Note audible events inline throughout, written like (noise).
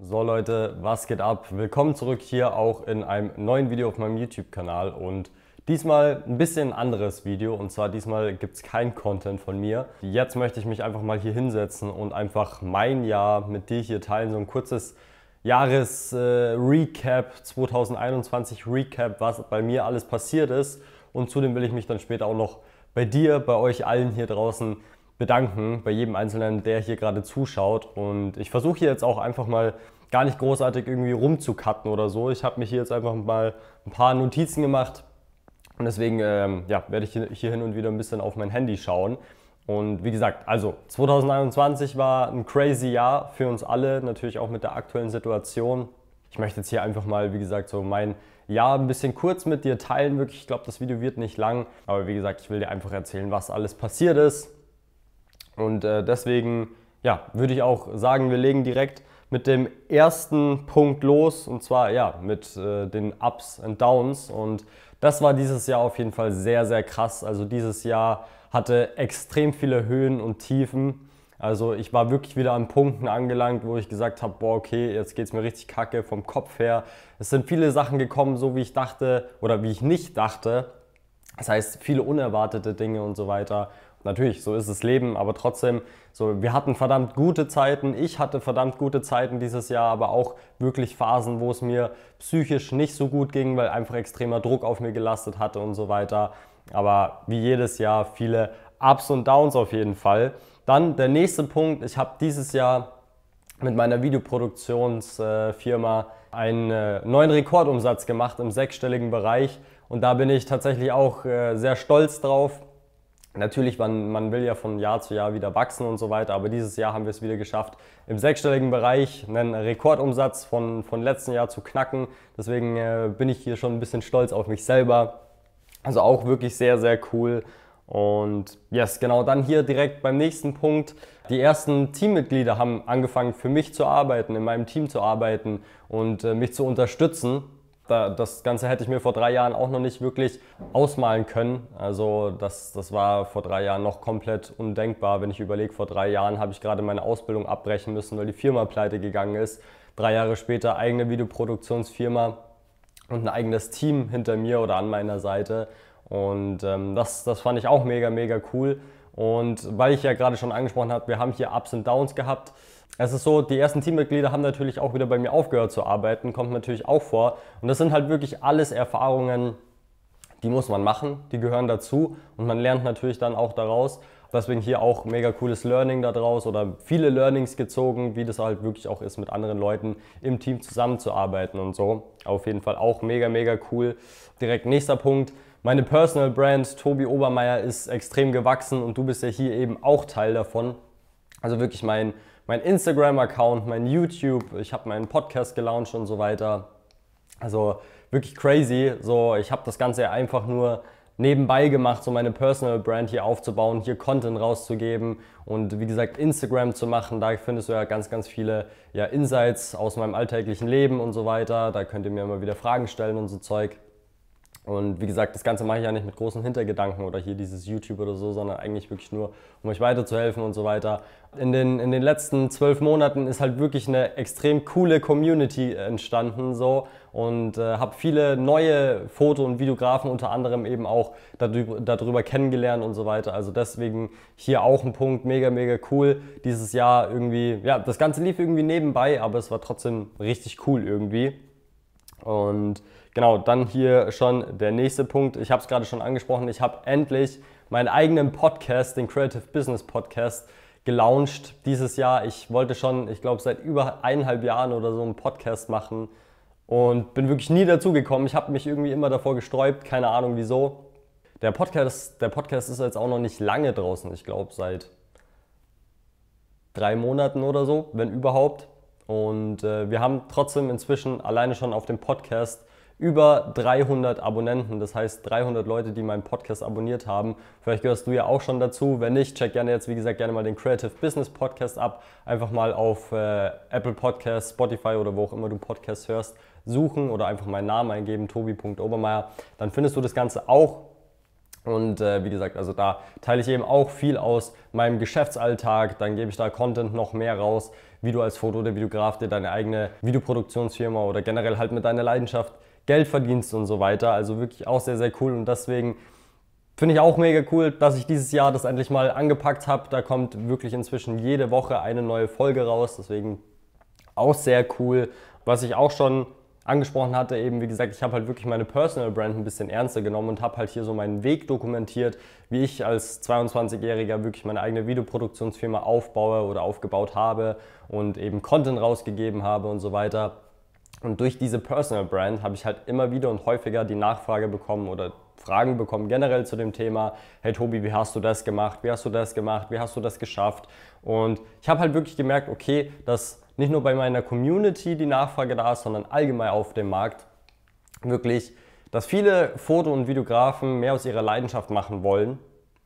So Leute, was geht ab? Willkommen zurück hier auch in einem neuen Video auf meinem YouTube-Kanal und diesmal ein bisschen anderes Video und zwar diesmal gibt es kein Content von mir. Jetzt möchte ich mich einfach mal hier hinsetzen und einfach mein Jahr mit dir hier teilen, so ein kurzes Jahres-Recap, 2021 äh, Recap, was bei mir alles passiert ist und zudem will ich mich dann später auch noch bei dir, bei euch allen hier draußen bedanken bei jedem Einzelnen, der hier gerade zuschaut. Und ich versuche hier jetzt auch einfach mal gar nicht großartig irgendwie rumzukatten oder so. Ich habe mich hier jetzt einfach mal ein paar Notizen gemacht und deswegen ähm, ja, werde ich hier, hier hin und wieder ein bisschen auf mein Handy schauen. Und wie gesagt, also 2021 war ein crazy Jahr für uns alle, natürlich auch mit der aktuellen Situation. Ich möchte jetzt hier einfach mal, wie gesagt, so mein Jahr ein bisschen kurz mit dir teilen. Wirklich, ich glaube, das Video wird nicht lang. Aber wie gesagt, ich will dir einfach erzählen, was alles passiert ist, und äh, deswegen, ja, würde ich auch sagen, wir legen direkt mit dem ersten Punkt los und zwar ja mit äh, den Ups und Downs und das war dieses Jahr auf jeden Fall sehr sehr krass. Also dieses Jahr hatte extrem viele Höhen und Tiefen. Also ich war wirklich wieder an Punkten angelangt, wo ich gesagt habe, boah okay, jetzt geht es mir richtig kacke vom Kopf her. Es sind viele Sachen gekommen, so wie ich dachte oder wie ich nicht dachte. Das heißt viele unerwartete Dinge und so weiter natürlich, so ist das Leben, aber trotzdem, so, wir hatten verdammt gute Zeiten, ich hatte verdammt gute Zeiten dieses Jahr, aber auch wirklich Phasen, wo es mir psychisch nicht so gut ging, weil einfach extremer Druck auf mir gelastet hatte und so weiter. Aber wie jedes Jahr viele Ups und Downs auf jeden Fall. Dann der nächste Punkt, ich habe dieses Jahr mit meiner Videoproduktionsfirma einen äh, neuen Rekordumsatz gemacht im sechsstelligen Bereich und da bin ich tatsächlich auch äh, sehr stolz drauf Natürlich, man, man will ja von Jahr zu Jahr wieder wachsen und so weiter, aber dieses Jahr haben wir es wieder geschafft, im sechsstelligen Bereich einen Rekordumsatz von, von letzten Jahr zu knacken. Deswegen äh, bin ich hier schon ein bisschen stolz auf mich selber. Also auch wirklich sehr, sehr cool. Und yes, genau, dann hier direkt beim nächsten Punkt. Die ersten Teammitglieder haben angefangen für mich zu arbeiten, in meinem Team zu arbeiten und äh, mich zu unterstützen da, das Ganze hätte ich mir vor drei Jahren auch noch nicht wirklich ausmalen können. Also das, das war vor drei Jahren noch komplett undenkbar. Wenn ich überlege, vor drei Jahren habe ich gerade meine Ausbildung abbrechen müssen, weil die Firma pleite gegangen ist. Drei Jahre später eigene Videoproduktionsfirma und ein eigenes Team hinter mir oder an meiner Seite. Und ähm, das, das fand ich auch mega, mega cool. Und weil ich ja gerade schon angesprochen habe, wir haben hier Ups und Downs gehabt es ist so, die ersten Teammitglieder haben natürlich auch wieder bei mir aufgehört zu arbeiten, kommt natürlich auch vor. Und das sind halt wirklich alles Erfahrungen, die muss man machen, die gehören dazu und man lernt natürlich dann auch daraus. Deswegen hier auch mega cooles Learning daraus oder viele Learnings gezogen, wie das halt wirklich auch ist, mit anderen Leuten im Team zusammenzuarbeiten und so. Auf jeden Fall auch mega, mega cool. Direkt nächster Punkt. Meine Personal Brand, Tobi Obermeier, ist extrem gewachsen und du bist ja hier eben auch Teil davon. Also wirklich mein mein Instagram-Account, mein YouTube, ich habe meinen Podcast gelauncht und so weiter. Also wirklich crazy. So, ich habe das Ganze einfach nur nebenbei gemacht, so meine Personal Brand hier aufzubauen, hier Content rauszugeben und wie gesagt Instagram zu machen. Da findest du ja ganz, ganz viele ja, Insights aus meinem alltäglichen Leben und so weiter. Da könnt ihr mir immer wieder Fragen stellen und so Zeug. Und wie gesagt, das Ganze mache ich ja nicht mit großen Hintergedanken oder hier dieses YouTube oder so, sondern eigentlich wirklich nur, um euch weiterzuhelfen und so weiter. In den, in den letzten zwölf Monaten ist halt wirklich eine extrem coole Community entstanden so und äh, habe viele neue Foto- und Videografen unter anderem eben auch darüber, darüber kennengelernt und so weiter. Also deswegen hier auch ein Punkt, mega, mega cool. Dieses Jahr irgendwie, ja, das Ganze lief irgendwie nebenbei, aber es war trotzdem richtig cool irgendwie. Und genau, dann hier schon der nächste Punkt. Ich habe es gerade schon angesprochen. Ich habe endlich meinen eigenen Podcast, den Creative Business Podcast, gelauncht dieses Jahr. Ich wollte schon, ich glaube, seit über eineinhalb Jahren oder so einen Podcast machen und bin wirklich nie dazu gekommen. Ich habe mich irgendwie immer davor gesträubt, keine Ahnung wieso. Der Podcast, der Podcast ist jetzt auch noch nicht lange draußen. Ich glaube, seit drei Monaten oder so, wenn überhaupt. Und äh, wir haben trotzdem inzwischen alleine schon auf dem Podcast über 300 Abonnenten, das heißt 300 Leute, die meinen Podcast abonniert haben. Vielleicht gehörst du ja auch schon dazu. Wenn nicht, check gerne jetzt, wie gesagt, gerne mal den Creative Business Podcast ab. Einfach mal auf äh, Apple Podcasts, Spotify oder wo auch immer du Podcasts hörst, suchen oder einfach meinen Namen eingeben, tobi.obermeier. Dann findest du das Ganze auch und äh, wie gesagt, also da teile ich eben auch viel aus meinem Geschäftsalltag, dann gebe ich da Content noch mehr raus, wie du als Foto- oder Videograf dir deine eigene Videoproduktionsfirma oder generell halt mit deiner Leidenschaft Geld verdienst und so weiter. Also wirklich auch sehr, sehr cool und deswegen finde ich auch mega cool, dass ich dieses Jahr das endlich mal angepackt habe. Da kommt wirklich inzwischen jede Woche eine neue Folge raus, deswegen auch sehr cool. Was ich auch schon angesprochen hatte, eben wie gesagt, ich habe halt wirklich meine Personal Brand ein bisschen ernster genommen und habe halt hier so meinen Weg dokumentiert, wie ich als 22-Jähriger wirklich meine eigene Videoproduktionsfirma aufbaue oder aufgebaut habe und eben Content rausgegeben habe und so weiter. Und durch diese Personal Brand habe ich halt immer wieder und häufiger die Nachfrage bekommen oder Fragen bekommen generell zu dem Thema, hey Tobi, wie hast du das gemacht? Wie hast du das gemacht? Wie hast du das geschafft? Und ich habe halt wirklich gemerkt, okay, dass nicht nur bei meiner Community die Nachfrage da ist, sondern allgemein auf dem Markt wirklich, dass viele Foto- und Videografen mehr aus ihrer Leidenschaft machen wollen,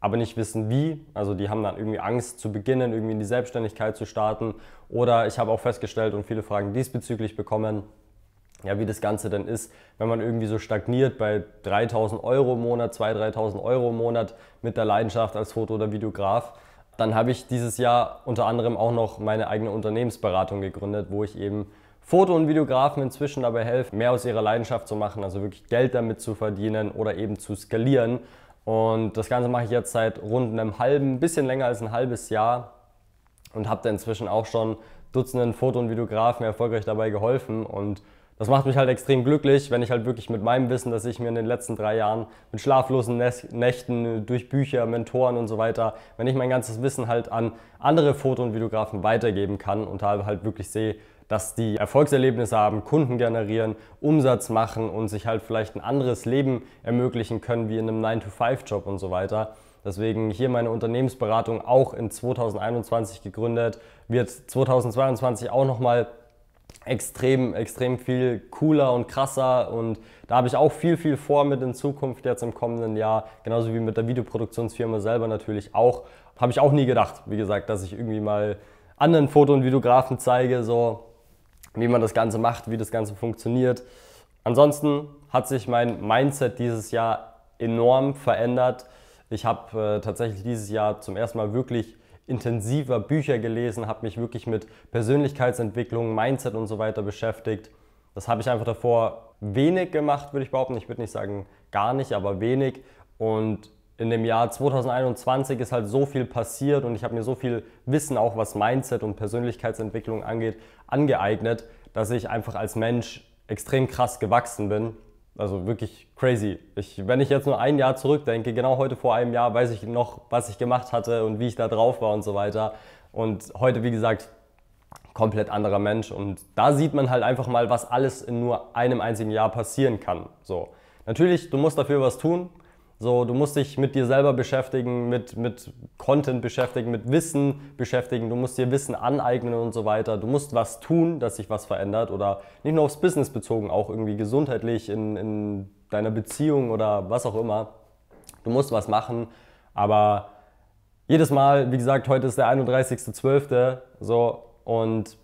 aber nicht wissen wie. Also die haben dann irgendwie Angst zu beginnen, irgendwie in die Selbstständigkeit zu starten. Oder ich habe auch festgestellt und viele Fragen diesbezüglich bekommen, ja, wie das Ganze denn ist, wenn man irgendwie so stagniert bei 3000 Euro im Monat, 2000, 3000 Euro im Monat mit der Leidenschaft als Foto- oder Videograf. Dann habe ich dieses Jahr unter anderem auch noch meine eigene Unternehmensberatung gegründet, wo ich eben Foto- und Videografen inzwischen dabei helfe, mehr aus ihrer Leidenschaft zu machen, also wirklich Geld damit zu verdienen oder eben zu skalieren. Und das Ganze mache ich jetzt seit rund einem halben, bisschen länger als ein halbes Jahr und habe da inzwischen auch schon Dutzenden Foto- und Videografen erfolgreich dabei geholfen und das macht mich halt extrem glücklich, wenn ich halt wirklich mit meinem Wissen, das ich mir in den letzten drei Jahren mit schlaflosen Nächten, durch Bücher, Mentoren und so weiter, wenn ich mein ganzes Wissen halt an andere Foto- und Videografen weitergeben kann und da halt wirklich sehe, dass die Erfolgserlebnisse haben, Kunden generieren, Umsatz machen und sich halt vielleicht ein anderes Leben ermöglichen können, wie in einem 9-to-5-Job und so weiter. Deswegen hier meine Unternehmensberatung auch in 2021 gegründet, wird 2022 auch nochmal extrem, extrem viel cooler und krasser und da habe ich auch viel, viel vor mit in Zukunft jetzt im kommenden Jahr, genauso wie mit der Videoproduktionsfirma selber natürlich auch. Habe ich auch nie gedacht, wie gesagt, dass ich irgendwie mal anderen Foto- und Videografen zeige, so wie man das Ganze macht, wie das Ganze funktioniert. Ansonsten hat sich mein Mindset dieses Jahr enorm verändert. Ich habe äh, tatsächlich dieses Jahr zum ersten Mal wirklich intensiver Bücher gelesen, habe mich wirklich mit Persönlichkeitsentwicklung, Mindset und so weiter beschäftigt. Das habe ich einfach davor wenig gemacht, würde ich behaupten. Ich würde nicht sagen gar nicht, aber wenig. Und in dem Jahr 2021 ist halt so viel passiert und ich habe mir so viel Wissen auch was Mindset und Persönlichkeitsentwicklung angeht angeeignet, dass ich einfach als Mensch extrem krass gewachsen bin also wirklich crazy. Ich, wenn ich jetzt nur ein Jahr zurückdenke, genau heute vor einem Jahr, weiß ich noch, was ich gemacht hatte und wie ich da drauf war und so weiter. Und heute, wie gesagt, komplett anderer Mensch. Und da sieht man halt einfach mal, was alles in nur einem einzigen Jahr passieren kann. So. Natürlich, du musst dafür was tun, so, du musst dich mit dir selber beschäftigen, mit, mit Content beschäftigen, mit Wissen beschäftigen, du musst dir Wissen aneignen und so weiter. Du musst was tun, dass sich was verändert oder nicht nur aufs Business bezogen, auch irgendwie gesundheitlich in, in deiner Beziehung oder was auch immer. Du musst was machen, aber jedes Mal, wie gesagt, heute ist der 31.12. So, und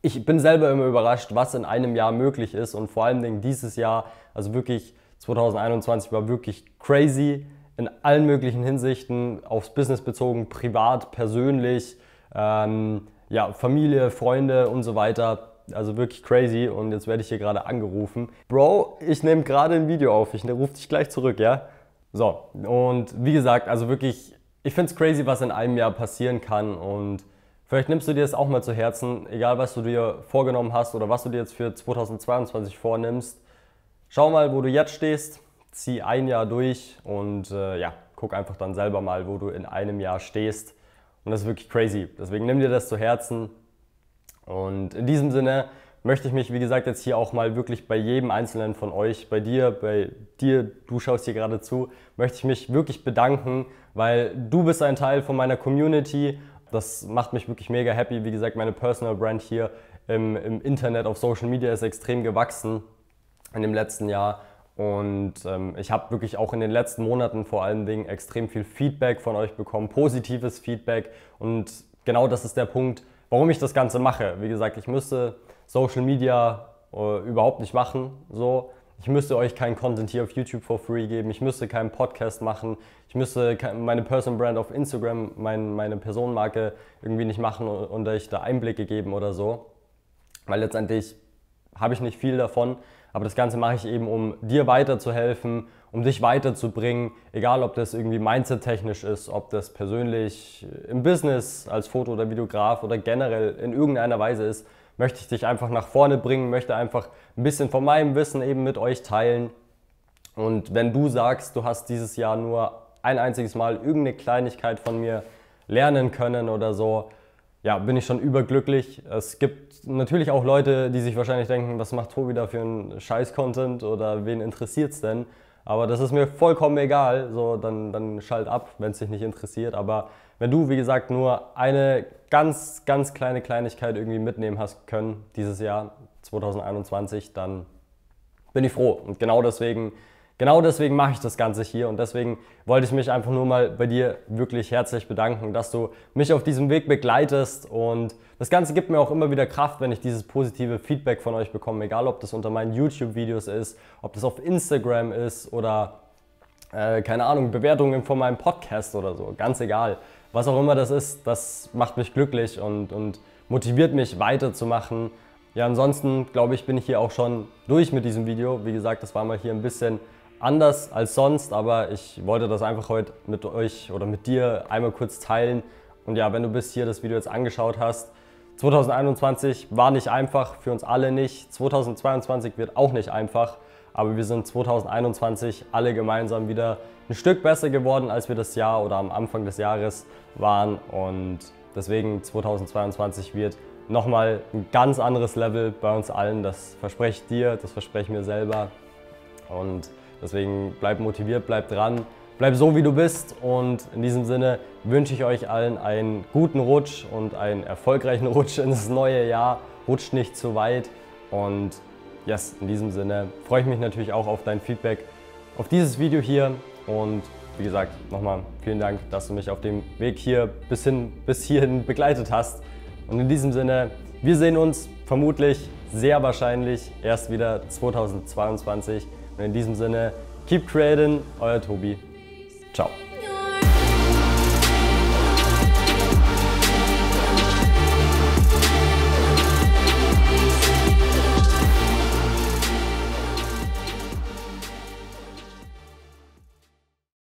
ich bin selber immer überrascht, was in einem Jahr möglich ist und vor allen Dingen dieses Jahr, also wirklich 2021 war wirklich crazy in allen möglichen Hinsichten, aufs Business bezogen, privat, persönlich, ähm, ja, Familie, Freunde und so weiter. Also wirklich crazy und jetzt werde ich hier gerade angerufen. Bro, ich nehme gerade ein Video auf, ich rufe dich gleich zurück, ja? So, und wie gesagt, also wirklich, ich finde es crazy, was in einem Jahr passieren kann und vielleicht nimmst du dir das auch mal zu Herzen, egal was du dir vorgenommen hast oder was du dir jetzt für 2022 vornimmst Schau mal, wo du jetzt stehst, zieh ein Jahr durch und äh, ja, guck einfach dann selber mal, wo du in einem Jahr stehst. Und das ist wirklich crazy. Deswegen nimm dir das zu Herzen. Und in diesem Sinne möchte ich mich, wie gesagt, jetzt hier auch mal wirklich bei jedem Einzelnen von euch, bei dir, bei dir, du schaust hier gerade zu, möchte ich mich wirklich bedanken, weil du bist ein Teil von meiner Community. Das macht mich wirklich mega happy. Wie gesagt, meine Personal Brand hier im, im Internet, auf Social Media ist extrem gewachsen in dem letzten Jahr. Und ähm, ich habe wirklich auch in den letzten Monaten vor allen Dingen extrem viel Feedback von euch bekommen, positives Feedback. Und genau das ist der Punkt, warum ich das Ganze mache. Wie gesagt, ich müsste Social Media äh, überhaupt nicht machen. So. Ich müsste euch keinen Content hier auf YouTube for free geben. Ich müsste keinen Podcast machen. Ich müsste meine Person Brand auf Instagram, mein, meine Personenmarke irgendwie nicht machen und euch da Einblicke geben oder so. Weil letztendlich habe ich nicht viel davon. Aber das Ganze mache ich eben, um dir weiterzuhelfen, um dich weiterzubringen, egal ob das irgendwie mindset-technisch ist, ob das persönlich im Business als Foto- oder Videograf oder generell in irgendeiner Weise ist, möchte ich dich einfach nach vorne bringen, möchte einfach ein bisschen von meinem Wissen eben mit euch teilen. Und wenn du sagst, du hast dieses Jahr nur ein einziges Mal irgendeine Kleinigkeit von mir lernen können oder so, ja, bin ich schon überglücklich. Es gibt natürlich auch Leute, die sich wahrscheinlich denken, was macht Tobi da für einen Scheiß-Content oder wen interessiert es denn? Aber das ist mir vollkommen egal. So, dann, dann schalt ab, wenn es dich nicht interessiert. Aber wenn du, wie gesagt, nur eine ganz, ganz kleine Kleinigkeit irgendwie mitnehmen hast können dieses Jahr 2021, dann bin ich froh. Und genau deswegen Genau deswegen mache ich das Ganze hier und deswegen wollte ich mich einfach nur mal bei dir wirklich herzlich bedanken, dass du mich auf diesem Weg begleitest und das Ganze gibt mir auch immer wieder Kraft, wenn ich dieses positive Feedback von euch bekomme, egal ob das unter meinen YouTube-Videos ist, ob das auf Instagram ist oder äh, keine Ahnung, Bewertungen von meinem Podcast oder so, ganz egal. Was auch immer das ist, das macht mich glücklich und, und motiviert mich weiterzumachen. Ja, ansonsten glaube ich, bin ich hier auch schon durch mit diesem Video. Wie gesagt, das war mal hier ein bisschen anders als sonst, aber ich wollte das einfach heute mit euch oder mit dir einmal kurz teilen. Und ja, wenn du bis hier das Video jetzt angeschaut hast, 2021 war nicht einfach, für uns alle nicht. 2022 wird auch nicht einfach, aber wir sind 2021 alle gemeinsam wieder ein Stück besser geworden, als wir das Jahr oder am Anfang des Jahres waren. Und deswegen 2022 wird nochmal ein ganz anderes Level bei uns allen. Das verspreche ich dir, das verspreche ich mir selber. Und Deswegen bleib motiviert, bleib dran, bleib so wie du bist und in diesem Sinne wünsche ich euch allen einen guten Rutsch und einen erfolgreichen (laughs) Rutsch ins neue Jahr. Rutsch nicht zu weit und yes, in diesem Sinne freue ich mich natürlich auch auf dein Feedback auf dieses Video hier und wie gesagt, nochmal vielen Dank, dass du mich auf dem Weg hier bis, hin, bis hierhin begleitet hast. Und in diesem Sinne, wir sehen uns vermutlich, sehr wahrscheinlich erst wieder 2022 und in diesem Sinne, keep trading, euer Tobi. Ciao.